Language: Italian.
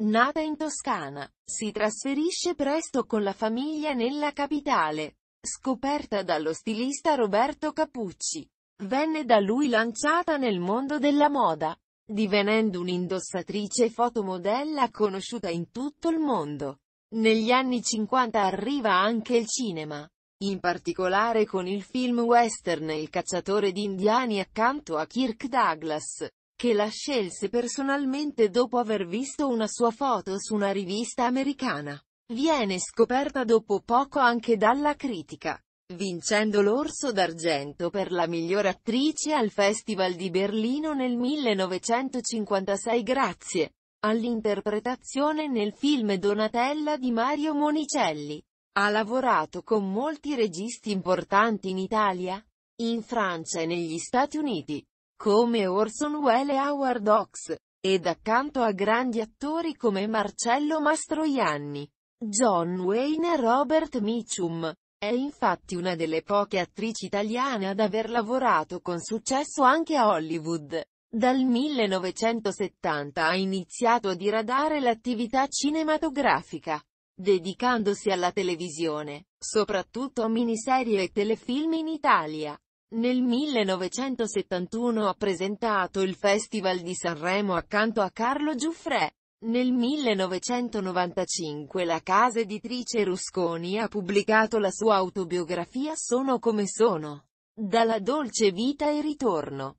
Nata in Toscana, si trasferisce presto con la famiglia nella capitale. Scoperta dallo stilista Roberto Capucci, venne da lui lanciata nel mondo della moda, divenendo un'indossatrice fotomodella conosciuta in tutto il mondo. Negli anni 50 arriva anche il cinema, in particolare con il film western Il cacciatore di indiani accanto a Kirk Douglas che la scelse personalmente dopo aver visto una sua foto su una rivista americana. Viene scoperta dopo poco anche dalla critica, vincendo l'Orso d'Argento per la miglior attrice al Festival di Berlino nel 1956 grazie all'interpretazione nel film Donatella di Mario Monicelli. Ha lavorato con molti registi importanti in Italia, in Francia e negli Stati Uniti come Orson Welles e Howard Hawks, ed accanto a grandi attori come Marcello Mastroianni, John Wayne e Robert Mitchum. È infatti una delle poche attrici italiane ad aver lavorato con successo anche a Hollywood. Dal 1970 ha iniziato a diradare l'attività cinematografica, dedicandosi alla televisione, soprattutto a miniserie e telefilm in Italia. Nel 1971 ha presentato il Festival di Sanremo accanto a Carlo Giuffrè. Nel 1995 la casa editrice Rusconi ha pubblicato la sua autobiografia Sono come sono. Dalla dolce vita e ritorno.